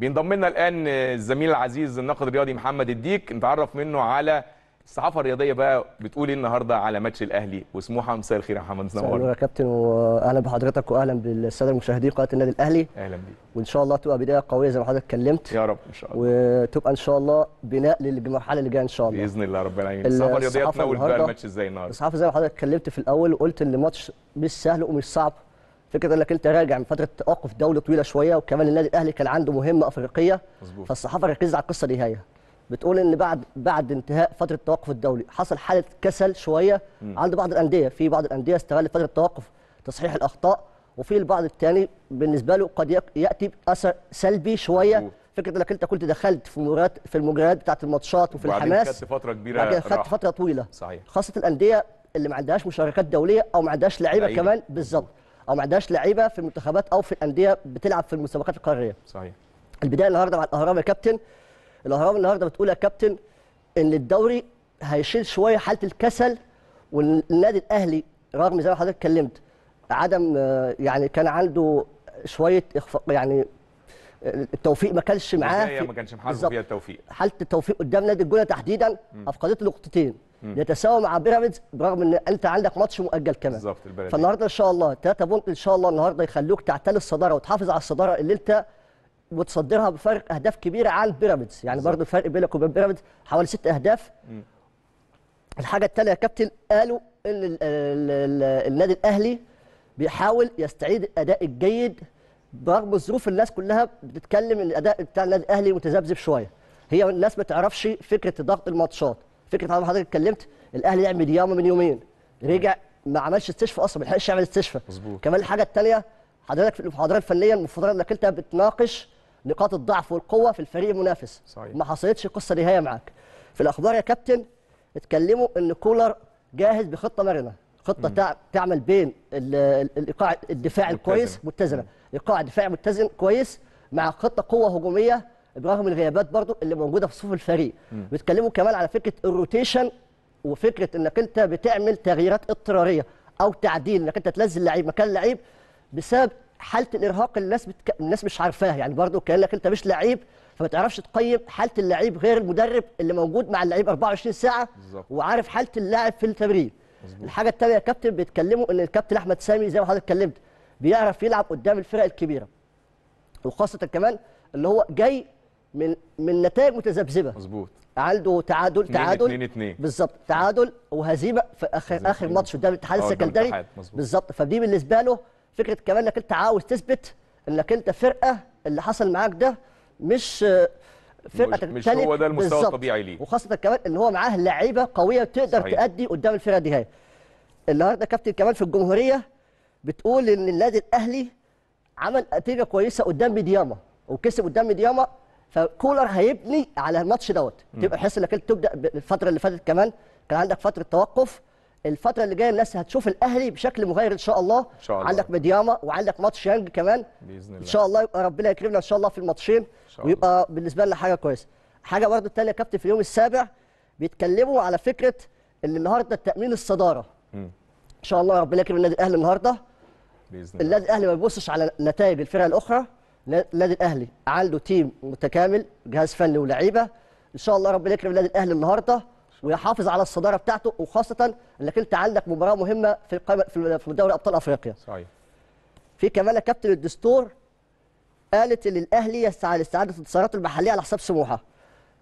بينضم لنا الان الزميل العزيز الناقد الرياضي محمد الديك نتعرف منه على الصحافه الرياضيه بقى بتقول ايه النهارده على ماتش الاهلي وسموحه مساء الخير يا محمد نورنا نعم. يا كابتن واهلا بحضرتك واهلا بالساده المشاهدين قناه النادي الاهلي اهلا بيك وان شاء الله تبقى بدايه قويه زي ما حضرتك اتكلمت يا رب ان شاء الله وتبقى ان شاء الله بناء للمرحله اللي جايه ان شاء الله باذن الله ربنا يعين الصحافه الرياضيه تناول بقى الماتش ازاي النهارده الصحافه زي ما حضرتك اتكلمت في الاول وقلت ان الماتش مش سهل ومش صعب فكره انك انت راجع من فتره توقف دولي طويله شويه وكمان النادي الاهلي كان عنده مهمه افريقيه مزبوط. فالصحافه ركزت على القصه دي هي بتقول ان بعد بعد انتهاء فتره التوقف الدولي حصل حاله كسل شويه م. عند بعض الانديه في بعض الانديه استغلت فتره التوقف تصحيح الاخطاء وفي البعض الثاني بالنسبه له قد ياتي اثر سلبي شويه مزبوط. فكره انك انت كنت دخلت في المجريات في المجريات بتاعه الماتشات وفي الحماس خدت فتره كبيره بعد خدت فتره طويله صحيح خاصه الانديه اللي ما عندهاش مشاركات دوليه او ما عندهاش لعيبه كمان بالظبط او ما عندهاش لعيبه في المنتخبات او في الانديه بتلعب في المسابقات القاريه صحيح البدايه النهارده مع الاهرام يا كابتن الاهرام النهارده بتقول يا كابتن ان الدوري هيشيل شويه حاله الكسل والنادي الاهلي رغم زي ما حضرتك اتكلمت عدم يعني كان عنده شويه إخفاق يعني التوفيق ما كانش معاه ما كانش محظوظ فيها التوفيق حاله التوفيق قدام نادي الجونه تحديدا افقدته نقطتين يتساوى مع بيراميدز برغم ان انت عندك ماتش مؤجل كمان بالظبط فالنهارده ان شاء الله 3 بونت ان شاء الله النهارده يخلوك تعتل الصداره وتحافظ على الصداره اللي انت متصدرها بفرق اهداف كبيره عن بيراميدز يعني برضه الفرق بينك وبين بيراميدز حوالي ست اهداف م. الحاجه الثانيه يا كابتن قالوا ان النادي الاهلي بيحاول يستعيد الاداء الجيد برغم ظروف الناس كلها بتتكلم ان الاداء بتاع النادي الاهلي متذبذب شويه هي الناس ما تعرفش فكره ضغط الماتشات فكره حضرتك حضرتك اتكلمت الاهلي لعب ميدياما من يومين رجع ما عملش استشفاء اصلا ما لحقش يعمل استشفاء كمان الحاجه الثانيه حضرتك في المحاضرات الفنيه المفترض انك انت بتناقش نقاط الضعف والقوه في الفريق المنافس صحيح. ما حصلتش قصه نهايه معاك في الاخبار يا كابتن اتكلموا ان كولر جاهز بخطه مرنه خطه مم. تعمل بين الايقاع الدفاعي الكويس متزنه ايقاع دفاع متزن كويس مع خطه قوه هجوميه برغم الغيابات برضو اللي موجوده في صفوف الفريق بيتكلموا كمان على فكره الروتيشن وفكره انك انت بتعمل تغييرات اضطراريه او تعديل انك انت تنزل لعيب مكان لعيب بسبب حاله الارهاق اللي الناس بتك... الناس مش عارفاها يعني برضو كانك انت مش لعيب فما تعرفش تقيم حاله اللعيب غير المدرب اللي موجود مع اللعيب 24 ساعه بالزبط. وعارف حاله اللاعب في التمرين الحاجه الثانيه يا كابتن بيتكلموا ان الكابتن احمد سامي زي ما حضرتك اتكلمت بيعرف يلعب قدام الفرق الكبيره وخاصه كمان اللي هو جاي من من نتائج متذبذبه مظبوط عنده تعادل تعادل بالظبط تعادل وهزيمه في اخر اخر ماتش قدام الاتحاد آه، السكندري بالظبط فدي بالنسبه له فكره كمان انك انت عاوز تثبت انك انت فرقه اللي حصل معاك ده مش فرقه مش هو ده المستوى الطبيعي ليه وخاصه كمان ان هو معاه لعيبه قويه تقدر صحيح. تأدي قدام الفرقه دي هاي النهارده كابتن كمان في الجمهوريه بتقول ان النادي الاهلي عمل نتيجه كويسه قدام ميدياما وكسب قدام ميدياما فكولر هيبني على الماتش دوت تبقى تحس انك انت تبدا الفتره اللي فاتت كمان كان عندك فتره توقف الفتره اللي جايه الناس هتشوف الاهلي بشكل مغاير ان شاء الله, إن شاء الله. عندك مدياما وعندك ماتش يانج كمان باذن الله ان شاء الله يبقى ربنا يكرمنا ان شاء الله في الماتشين ويبقى بالنسبه لنا حاجه كويسه حاجه برده الثانيه يا كابتن في اليوم السابع بيتكلموا على فكره ان النهارده التامين الصداره م. ان شاء الله ربنا يكرم النادي الاهلي النهارده باذن الله النادي الاهلي ما يبصش على نتائج الفرق الاخرى النادي الاهلي عنده تيم متكامل جهاز فني ولاعيبه ان شاء الله ربنا يكرم النادي الاهلي النهارده ويحافظ على الصداره بتاعته وخاصه انك انت عندك مباراه مهمه في في دوري ابطال افريقيا صحيح في كمان يا كابتن الدستور قالت ان الاهلي يسعى لاستعاده انتصاراته المحليه على حساب سموحه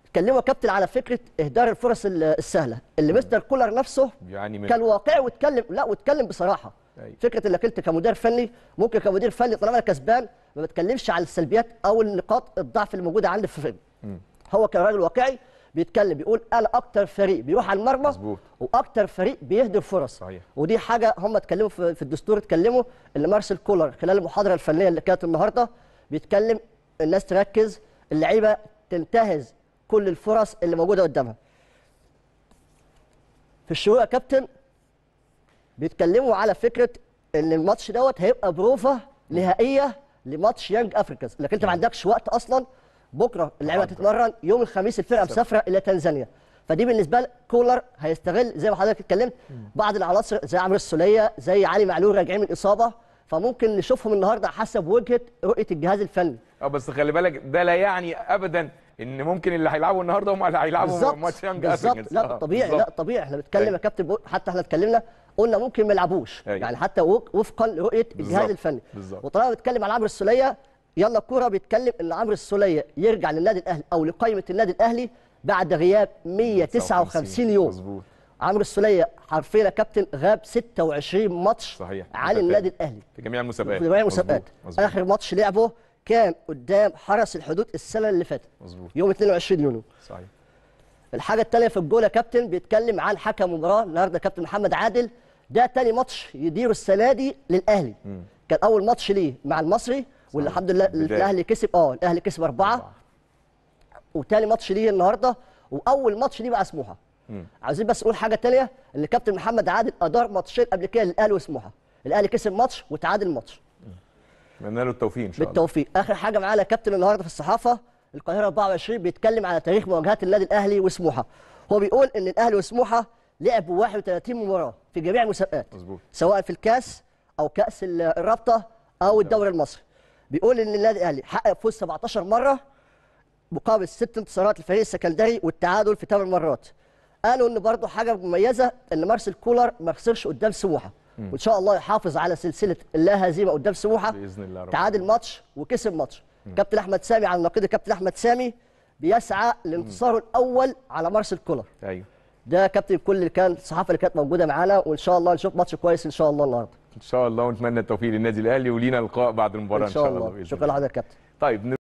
اتكلموا كابتن على فكره اهدار الفرص السهله اللي مستر كولر نفسه يعني كان واقعي واتكلم لا واتكلم بصراحه أيوة. فكره انك انت كمدير فني ممكن كمدير فني طالما انا كسبان ما بتكلمش على السلبيات او النقاط الضعف الموجوده عندي في الفريق هو كراجل واقعي بيتكلم بيقول انا اكتر فريق بيروح على المرمى واكتر فريق بيهدر فرص صحيح. ودي حاجه هم اتكلموا في الدستور اتكلموا اللي مارسيل كولر خلال المحاضره الفنيه اللي كانت النهارده بيتكلم الناس تركز اللعيبه تنتهز كل الفرص اللي موجوده قدامها في الشروق يا كابتن بيتكلموا على فكره ان الماتش دوت هيبقى بروفه نهائيه لماتش يانج افريكاز لكن انت ما عندكش وقت اصلا بكره اللعيبه هتتمرن يوم الخميس الفرقه مسافره الى تنزانيا فدي بالنسبه كولر هيستغل زي ما حضرتك اتكلمت بعض العناصر زي عمرو السوليه زي علي معلول راجعين من اصابه فممكن نشوفهم النهارده حسب وجهه رؤيه الجهاز الفني اه بس خلي بالك ده لا يعني ابدا ان ممكن اللي هيلعبوا النهارده هم اللي هيلعبوا ماتش يانج بالظبط لا آه، طبيعي لا طبيعي احنا بنتكلم أيوه. يا كابتن حتى احنا اتكلمنا قلنا ممكن ما يلعبوش أيوه. يعني حتى وفقا لرؤيه الجهاز الفني وطالما بنتكلم على عمرو السوليه يلا الكوره بيتكلم ان عمرو السوليه يرجع للنادي الاهلي او لقائمه النادي الاهلي بعد غياب 159 يوم مظبوط عمرو السوليه حرفيا يا كابتن غاب 26 ماتش صحيح عن النادي الاهلي في جميع المسابقات في جميع المسابقات اخر ماتش لعبه كان قدام حرس الحدود السنه اللي فاتت مظبوط يوم 22 يونيو صحيح الحاجه الثانيه في الجوله يا كابتن بيتكلم عن حكم مباراه النهارده كابتن محمد عادل ده ثاني ماتش يديره السنه دي للاهلي مم. كان اول ماتش ليه مع المصري والحمد لله الاهلي كسب اه الاهلي كسب أربعة. أربعة. وتاني ماتش ليه النهارده واول ماتش ليه مع سموحه عايزين بس اقول حاجه ثانيه ان كابتن محمد عادل ادار ماتشين قبل كده للاهلي وسموحه الاهلي كسب ماتش وتعادل ماتش نتمنى له التوفيق ان شاء الله بالتوفيق اخر حاجه معانا كابتن النهارده في الصحافه القاهره 24 بيتكلم على تاريخ مواجهات النادي الاهلي وسموحه هو بيقول ان الاهلي وسموحه لعبوا 31 مباراه في جميع المسابقات مظبوط سواء في الكاس او كاس الرابطه او الدوري المصري بيقول ان النادي الاهلي حقق فوز 17 مره مقابل ست انتصارات للفريق السكندري والتعادل في 8 مرات قالوا ان برضه حاجه مميزه ان مارسيل كولر ما خسرش قدام سموحه وان شاء الله يحافظ على سلسله اللا هزيمه قدام سموحه باذن الله رب تعادل ماتش وكسب ماتش كابتن احمد سامي على النقيض الكابتن احمد سامي بيسعى لانتصاره الاول على مارسيل كولر ايوه ده كابتن كل اللي كان الصحافه اللي كانت موجوده معانا وان شاء الله نشوف ماتش كويس ان شاء الله النهارده ان شاء الله ونتمنى التوفيق للنادي الاهلي ولينا لقاء بعد المباراه ان شاء, إن شاء الله. شكرا لحضرتك يا كابتن طيب